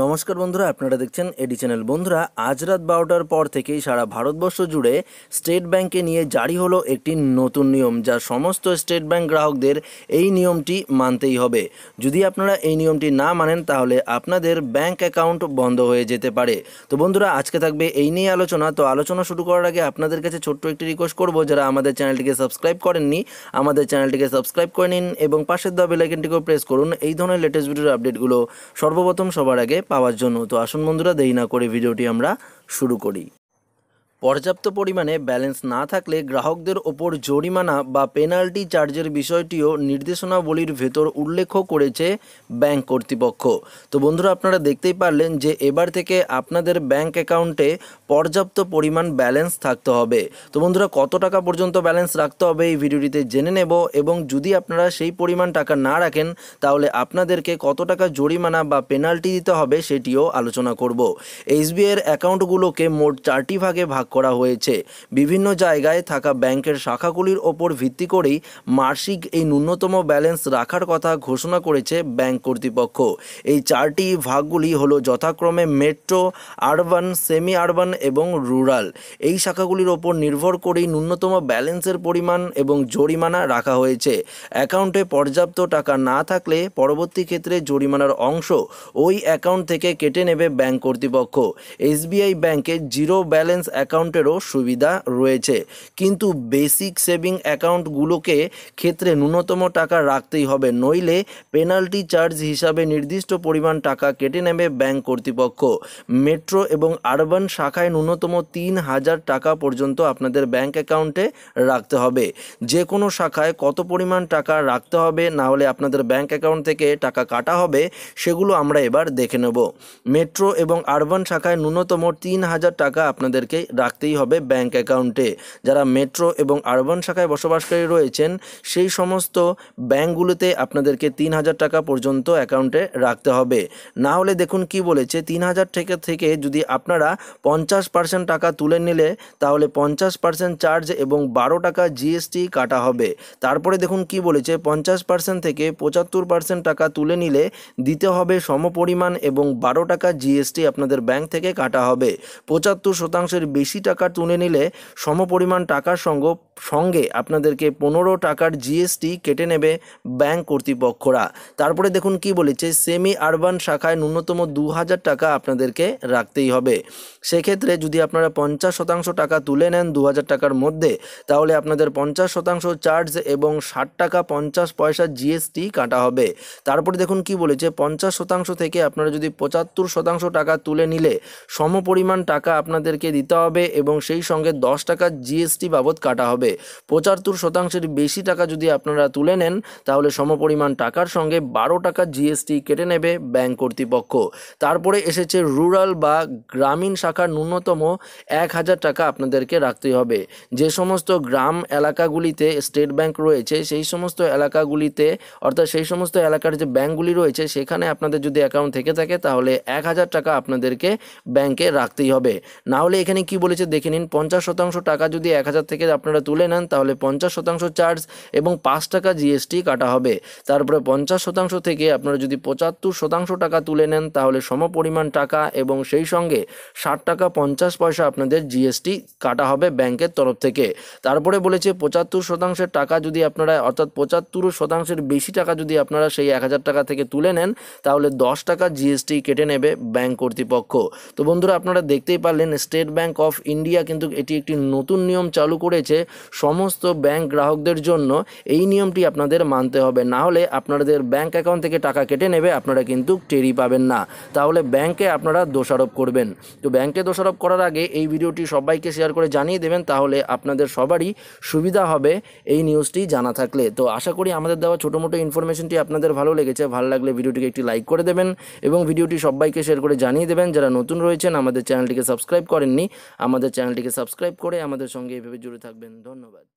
নমস্কার বন্ধুরা আপনারা দেখছেন এডি চ্যানেল বন্ধুরা আজ রাত বারোটার পর থেকেই সারা ভারতবর্ষ জুড়ে স্টেট ব্যাংকে নিয়ে জারি হলো একটি নতুন নিয়ম যা সমস্ত স্টেট ব্যাংক গ্রাহকদের এই নিয়মটি মানতেই হবে যদি আপনারা এই নিয়মটি না মানেন তাহলে আপনাদের ব্যাংক অ্যাকাউন্ট বন্ধ হয়ে যেতে পারে তো বন্ধুরা আজকে থাকবে এই নিয়ে আলোচনা তো আলোচনা শুরু করার আগে আপনাদের কাছে ছোট্ট একটি রিকোয়েস্ট করব যারা আমাদের চ্যানেলটিকে সাবস্ক্রাইব করেননি আমাদের চ্যানেলটিকে সাবস্ক্রাইব করে নিন এবং পাশের দেওয়া বেলাইকনটিকেও প্রেস করুন এই ধরনের লেটেস্ট ভিডিওর আপডেটগুলো সর্বপ্রথম সবার আগে পাওয়ার জন্য তো আসুন বন্ধুরা দেরি না করে ভিডিওটি আমরা শুরু করি পর্যাপ্ত পরিমাণে ব্যালেন্স না থাকলে গ্রাহকদের ওপর জরিমানা বা পেনাল্টি চার্জের বিষয়টিও নির্দেশনাবলীর ভেতর উল্লেখ করেছে ব্যাংক কর্তৃপক্ষ তো বন্ধুরা আপনারা দেখতেই পারলেন যে এবার থেকে আপনাদের ব্যাংক অ্যাকাউন্টে পর্যাপ্ত পরিমাণ ব্যালেন্স থাকতে হবে তো বন্ধুরা কত টাকা পর্যন্ত ব্যালেন্স রাখতে হবে এই ভিডিওটিতে জেনে নেব এবং যদি আপনারা সেই পরিমাণ টাকা না রাখেন তাহলে আপনাদেরকে কত টাকা জরিমানা বা পেনাল্টি দিতে হবে সেটিও আলোচনা করব এসবিআইয়ের অ্যাকাউন্টগুলোকে মোট চারটি ভাগে ভাগ করা হয়েছে বিভিন্ন জায়গায় থাকা ব্যাংকের শাখাগুলির ওপর ভিত্তি করেই মাসিক এই ন্যূনতম ব্যালেন্স রাখার কথা ঘোষণা করেছে ব্যাংক কর্তৃপক্ষ এই চারটি ভাগগুলি হলো যথাক্রমে মেট্রো আরবান সেমি আরবান এবং রুরাল এই শাখাগুলির ওপর নির্ভর করেই ন্যূনতম ব্যালেন্সের পরিমাণ এবং জরিমানা রাখা হয়েছে অ্যাকাউন্টে পর্যাপ্ত টাকা না থাকলে পরবর্তী ক্ষেত্রে জরিমানার অংশ ওই অ্যাকাউন্ট থেকে কেটে নেবে ব্যাংক কর্তৃপক্ষ এসবিআই ব্যাংকে জিরো ব্যালেন্স অ্যাকাউন্ট অ্যাকাউন্টেরও সুবিধা রয়েছে কিন্তু বেসিক সেভিং অ্যাকাউন্টগুলোকে ক্ষেত্রে ন্যূনতম টাকা রাখতেই হবে নইলে পেনাল্টি চার্জ হিসাবে নির্দিষ্ট পরিমাণ টাকা কেটে নেবে ব্যাংক কর্তৃপক্ষ মেট্রো এবং আরবান শাখায় ন্যূনতম তিন হাজার টাকা পর্যন্ত আপনাদের ব্যাংক অ্যাকাউন্টে রাখতে হবে যে কোনো শাখায় কত পরিমাণ টাকা রাখতে হবে না হলে আপনাদের ব্যাংক অ্যাকাউন্ট থেকে টাকা কাটা হবে সেগুলো আমরা এবার দেখে নেব মেট্রো এবং আরবান শাখায় ন্যূনতম তিন হাজার টাকা আপনাদেরকে রাখতে রাখতেই হবে ব্যাংক অ্যাকাউন্টে যারা মেট্রো এবং আরবান শাখায় বসবাসকারী রয়েছেন সেই সমস্ত ব্যাংকগুলোতে আপনাদেরকে তিন হাজার টাকা পর্যন্ত অ্যাকাউন্টে রাখতে হবে না হলে দেখুন কি বলেছে তিন হাজার টাকা থেকে যদি আপনারা পঞ্চাশ পার্সেন্ট টাকা তুলে নিলে তাহলে পঞ্চাশ পার্সেন্ট চার্জ এবং বারো টাকা জিএসটি কাটা হবে তারপরে দেখুন কি বলেছে পঞ্চাশ পার্সেন্ট থেকে পঁচাত্তর পার্সেন্ট টাকা তুলে নিলে দিতে হবে সমপরিমাণ এবং বারো টাকা জিএসটি আপনাদের ব্যাংক থেকে কাটা হবে পঁচাত্তর শতাংশের বেশি টাকা তুলে নিলে সমপরিমাণ টাকার সঙ্গে সঙ্গে আপনাদেরকে পনেরো টাকার জিএসটি কেটে নেবে ব্যাংক কর্তৃপক্ষরা তারপরে দেখুন কি বলেছে সেমি আরবান শাখায় ন্যূনতম দু হাজার টাকা আপনাদেরকে রাখতেই হবে সেক্ষেত্রে যদি আপনারা পঞ্চাশ শতাংশ টাকা তুলে নেন দু হাজার টাকার মধ্যে তাহলে আপনাদের পঞ্চাশ শতাংশ চার্জ এবং ষাট টাকা পঞ্চাশ পয়সা জিএসটি কাটা হবে তারপরে দেখুন কি বলেছে পঞ্চাশ শতাংশ থেকে আপনারা যদি পঁচাত্তর শতাংশ টাকা তুলে নিলে সমপরিমাণ টাকা আপনাদেরকে দিতে হবে এবং সেই সঙ্গে দশ টাকা জিএসটি বাবদ কাটা হবে পঁচাত্তর শতাংশের বেশি টাকা যদি আপনারা তুলে নেন তাহলে সমপরিমাণ টাকার সঙ্গে বারো টাকা জিএসটি কেটে নেবে ব্যাংক কর্তৃপক্ষ তারপরে এসেছে রুরাল বা গ্রামীণ শাখার ন্যূনতম এক হাজার টাকা আপনাদেরকে রাখতে হবে যে সমস্ত গ্রাম এলাকাগুলিতে স্টেট ব্যাংক রয়েছে সেই সমস্ত এলাকাগুলিতে অর্থাৎ সেই সমস্ত এলাকার যে ব্যাঙ্কগুলি রয়েছে সেখানে আপনাদের যদি অ্যাকাউন্ট থেকে থাকে তাহলে এক হাজার টাকা আপনাদেরকে ব্যাংকে রাখতেই হবে না হলে এখানে কি বলেছে দেখে নিন পঞ্চাশ শতাংশ টাকা যদি এক হাজার থেকে আপনারা তুলে নেন তাহলে পঞ্চাশ শতাংশ চার্জ এবং পাঁচ টাকা জিএসটি কাটা হবে তারপরে পঞ্চাশ শতাংশ থেকে আপনারা যদি পঁচাত্তর শতাংশ টাকা তুলে নেন তাহলে সমপরিমাণ টাকা এবং সেই সঙ্গে ষাট টাকা পঞ্চাশ পয়সা আপনাদের জিএসটি কাটা হবে ব্যাংকের তরফ থেকে তারপরে বলেছে পঁচাত্তর শতাংশের টাকা যদি আপনারা অর্থাৎ পঁচাত্তর শতাংশের বেশি টাকা যদি আপনারা সেই এক হাজার টাকা থেকে তুলে নেন তাহলে দশ টাকা জিএসটি কেটে নেবে ব্যাংক কর্তৃপক্ষ তো বন্ধুরা আপনারা দেখতেই পারলেন স্টেট ব্যাংক অফ ইন্ডিয়া কিন্তু এটি একটি নতুন নিয়ম চালু করেছে সমস্ত ব্যাংক গ্রাহকদের জন্য এই নিয়মটি আপনাদের মানতে হবে না হলে আপনাদের ব্যাংক অ্যাকাউন্ট থেকে টাকা কেটে নেবে আপনারা কিন্তু টেরি পাবেন না তাহলে ব্যাংকে আপনারা দোষারোপ করবেন তো ব্যাংকে দোষারোপ করার আগে এই ভিডিওটি সবাইকে শেয়ার করে জানিয়ে দেবেন তাহলে আপনাদের সবারই সুবিধা হবে এই নিউজটি জানা থাকলে তো আশা করি আমাদের দেওয়া ছোটো মোটো ইনফরমেশনটি আপনাদের ভালো লেগেছে ভালো লাগলে ভিডিওটিকে একটি লাইক করে দেবেন এবং ভিডিওটি সবাইকে শেয়ার করে জানিয়ে দেবেন যারা নতুন রয়েছেন আমাদের চ্যানেলটিকে সাবস্ক্রাইব করেননি আমাদের চ্যানেলটিকে সাবস্ক্রাইব করে আমাদের সঙ্গে এভাবে জুড়ে থাকবেন ধন্যবাদ منه بعد